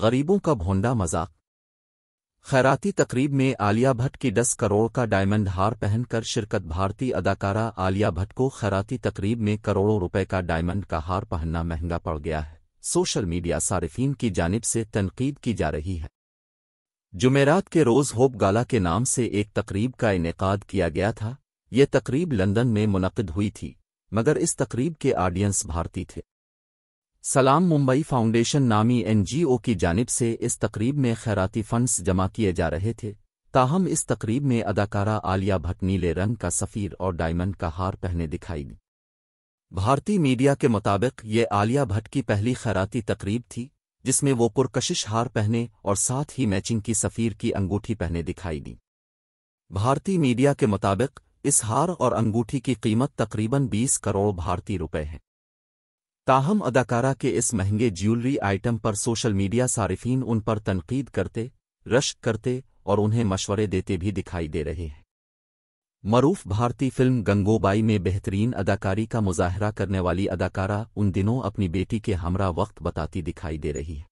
गरीबों का भोंडा मजाक खैराती तकरीब में आलिया भट्ट की 10 करोड़ का डायमंड हार पहनकर शिरकत भारती अदाकारा आलिया भट्ट को खैराती तकरीब में करोड़ों रुपए का डायमंड का हार पहनना महंगा पड़ गया है सोशल मीडिया सार्फ़ीन की जानब से तनकीद की जा रही है जुमेरात के रोज़ होप गाला के नाम से एक तकरीब का इनका किया गया था ये तकरीब लंदन में मुनद हुई थी मगर इस तकरीब के ऑडियंस भारती थे सलाम मुंबई फाउंडेशन नामी एनजीओ की जानिब से इस तकरीब में खैराती फंड्स जमा किए जा रहे थे ताहम इस तकरीब में अदाकारा आलिया भट्ट नीले रंग का सफ़ीर और डायमंड का हार पहने दिखाई दी भारतीय मीडिया के मुताबिक ये आलिया भट्ट की पहली खैराती तकरीब थी जिसमें वो पुरकशिश हार पहने और साथ ही मैचिंग की सफ़ीर की अंगूठी पहने दिखाई दी भारतीय मीडिया के मुताबिक इस हार और अंगूठी की कीमत तकरीबन 20 करोड़ भारतीय रुपए है ताहम अदाकारा के इस महंगे ज्वेलरी आइटम पर सोशल मीडिया सार्फिन उन पर तनकीद करते रश्क करते और उन्हें मशवरे देते भी दिखाई दे रहे हैं मरूफ भारतीय फिल्म गंगोबाई में बेहतरीन अदाकारी का मुजाहरा करने वाली अदाकारा उन दिनों अपनी बेटी के हमरा वक्त बताती दिखाई दे रही है